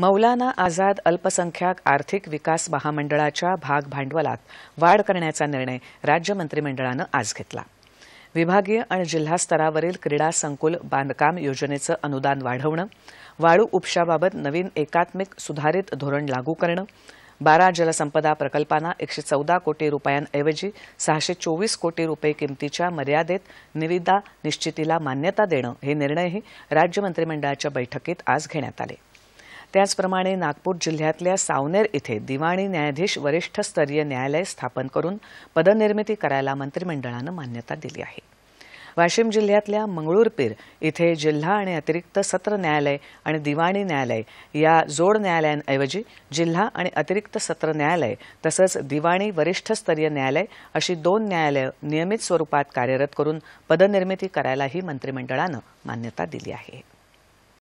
मौलाना आझाद अल्पसंख्याक आर्थिक विकास महामंडळाच्या भाग भांडवलात वाढ करण्याचा निर्णय राज्य मंत्रिमंडळानं आज घेतला विभागीय आणि जिल्हा स्तरावरील क्रीडा संकुल बांधकाम योजनेचं अनुदान वाढवणं वाळू उपशाबाबत नवीन एकात्मिक सुधारित धोरण लागू करणं बारा जलसंपदा प्रकल्पांना एकशे चौदा कोटी रुपयांऐवजी सहाशे चोवीस कोटी रुपये किमतीच्या मर्यादेत निविदा निश्चितीला मान्यता देणं हे निर्णयही राज्य मंत्रिमंडळाच्या बैठकीत आज घेण्यात आले त्याचप्रमाणे नागपूर जिल्ह्यातल्या सावनेर इथे दिवाणी न्यायाधीश वरिष्ठस्तरीय न्यायालय स्थापन करून पदनिर्मिती करायला मंत्रिमंडळानं मान्यता दिली आहे वाशिम जिल्ह्यातल्या मंगळूरपीर इथे जिल्हा आणि अतिरिक्त सत्र न्यायालय आणि दिवाणी न्यायालय या जोड न्यायालयांऐवजी जिल्हा आणि अतिरिक्त सत्र न्यायालय तसंच दिवाणी वरिष्ठस्तरीय न्यायालय अशी दोन न्यायालयं नियमित स्वरूपात कार्यरत करून पदनिर्मिती करायलाही मंत्रिमंडळानं मान्यता दिली आहे